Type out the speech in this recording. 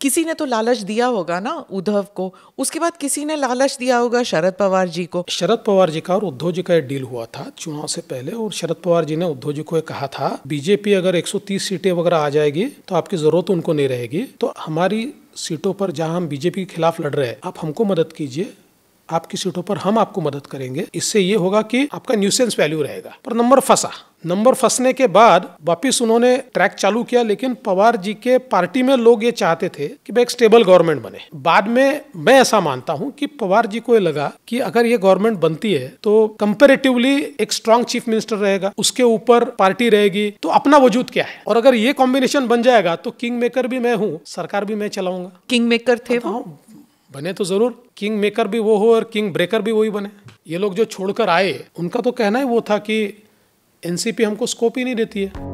किसी ने तो लालच दिया होगा ना उद्धव को उसके बाद किसी ने लालच दिया होगा शरद पवार जी को शरद पवार जी का और उद्धव जी का एक डील हुआ था चुनाव से पहले और शरद पवार जी ने उद्धव जी को कहा था बीजेपी अगर 130 सीटें वगैरह आ जाएगी तो आपकी जरूरत उनको नहीं रहेगी तो हमारी सीटों पर जहाँ हम बीजेपी के खिलाफ लड़ रहे हैं आप हमको मदद कीजिए आपकी सीटों पर हम आपको मदद करेंगे इससे ये होगा कि आपका न्यूसेंस वैल्यू रहेगा पर नंबर फंसा नंबर फंसने के बाद वापिस उन्होंने ट्रैक चालू किया लेकिन पवार जी के पार्टी में लोग ये चाहते थे कि भाई एक स्टेबल गवर्नमेंट बने बाद में मैं ऐसा मानता हूं कि पवार जी को ये लगा कि अगर ये गवर्नमेंट बनती है तो कंपेरेटिवली एक स्ट्रांग चीफ मिनिस्टर रहेगा उसके ऊपर पार्टी रहेगी तो अपना वजूद क्या है और अगर ये कॉम्बिनेशन बन जाएगा तो किंग मेकर भी मैं हूँ सरकार भी मैं चलाऊंगा किंग मेकर थे वो बने तो जरूर किंग मेकर भी वो हो और किंग ब्रेकर भी वही बने ये लोग जो छोड़कर आए उनका तो कहना ही वो था कि एन हमको स्कोप ही नहीं देती है